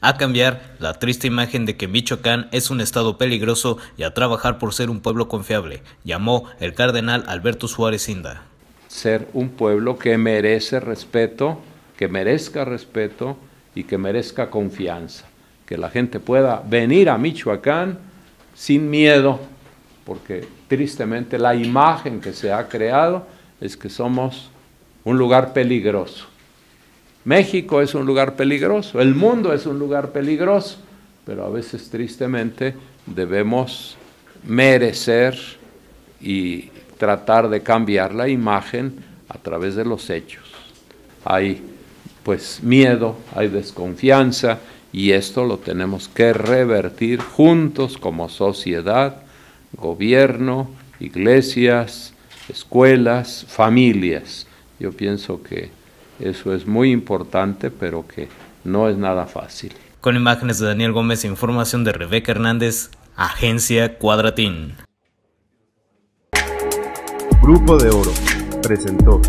a cambiar la triste imagen de que Michoacán es un estado peligroso y a trabajar por ser un pueblo confiable, llamó el cardenal Alberto Suárez Inda. Ser un pueblo que merece respeto, que merezca respeto y que merezca confianza, que la gente pueda venir a Michoacán sin miedo, porque tristemente la imagen que se ha creado es que somos un lugar peligroso. México es un lugar peligroso, el mundo es un lugar peligroso, pero a veces tristemente debemos merecer y tratar de cambiar la imagen a través de los hechos. Hay pues miedo, hay desconfianza y esto lo tenemos que revertir juntos como sociedad, gobierno, iglesias, escuelas, familias. Yo pienso que eso es muy importante, pero que no es nada fácil. Con imágenes de Daniel Gómez, e información de Rebeca Hernández, Agencia Cuadratín. Grupo de Oro presentó.